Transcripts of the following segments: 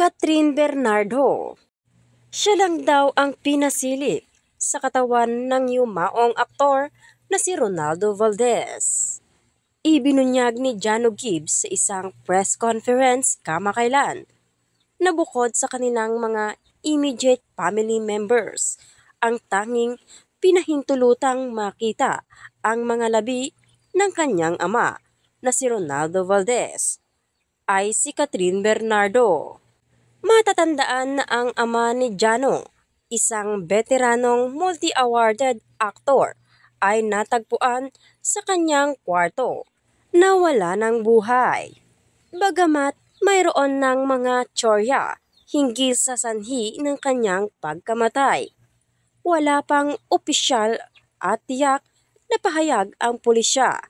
Catherine Bernardo. Siya lang daw ang pinasilip sa katawan ng yumaong aktor na si Ronaldo Valdez. Ibinunyag ni Jano Gibbs sa isang press conference kamakailan na bukod sa kanilang mga immediate family members, ang tanging pinahintulutang makita ang mga labi ng kanyang ama na si Ronaldo Valdez ay si Catherine Bernardo. Matatandaan na ang ama ni Jano, isang veteranong multi-awarded actor, ay natagpuan sa kanyang kwarto na wala ng buhay. Bagamat mayroon ng mga tsorya hinggil sa sanhi ng kanyang pagkamatay. Wala pang opisyal at tiyak na pahayag ang pulisya.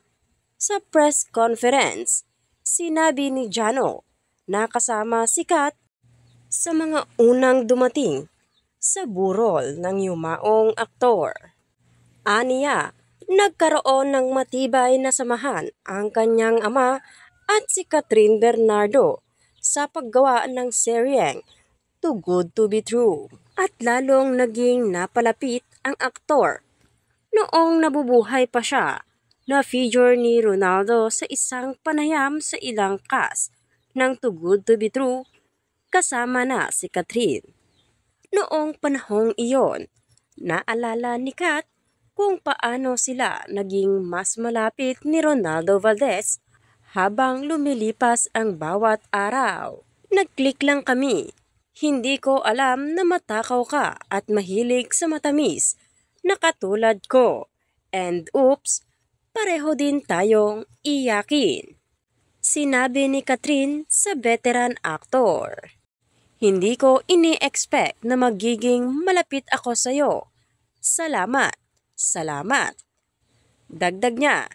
Sa press conference, sinabi ni Jano na kasama sikat sa mga unang dumating sa burol ng yumaong aktor. Aniya, nagkaroon ng matibay na samahan ang kanyang ama at si Catherine Bernardo sa paggawa ng seryeng Too Good To Be True at lalong naging napalapit ang aktor noong nabubuhay pa siya na feature ni Ronaldo sa isang panayam sa ilang cast ng Too Good To Be True kasama na si Catherine. Noong panahong iyon, naalala ni Kat kung paano sila naging mas malapit ni Ronaldo Valdez habang lumilipas ang bawat araw. Nag-click lang kami. Hindi ko alam na matakaw ka at mahilig sa matamis na katulad ko. And oops, pareho din tayong iyakin. Sinabi ni Katrin sa veteran actor. Hindi ko ini-expect na magiging malapit ako sa iyo. Salamat. Salamat. Dagdag niya,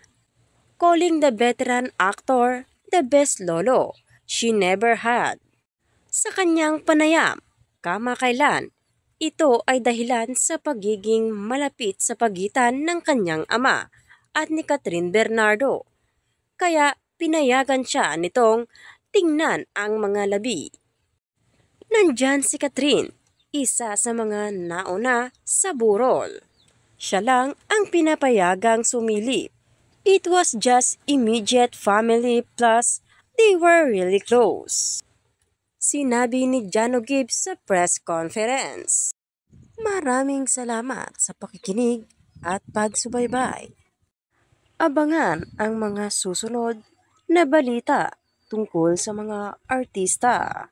calling the veteran actor the best lolo she never had. Sa kanyang panayam, kamakailan, ito ay dahilan sa pagiging malapit sa pagitan ng kanyang ama at ni Catherine Bernardo. Kaya pinayagan siya nitong tingnan ang mga labi Nandyan si Catherine, isa sa mga nauna sa burol. Siya lang ang pinapayagang sumilip. It was just immediate family plus they were really close. Sinabi ni Jano Gibbs sa press conference. Maraming salamat sa pakikinig at pagsubaybay. Abangan ang mga susunod na balita tungkol sa mga artista.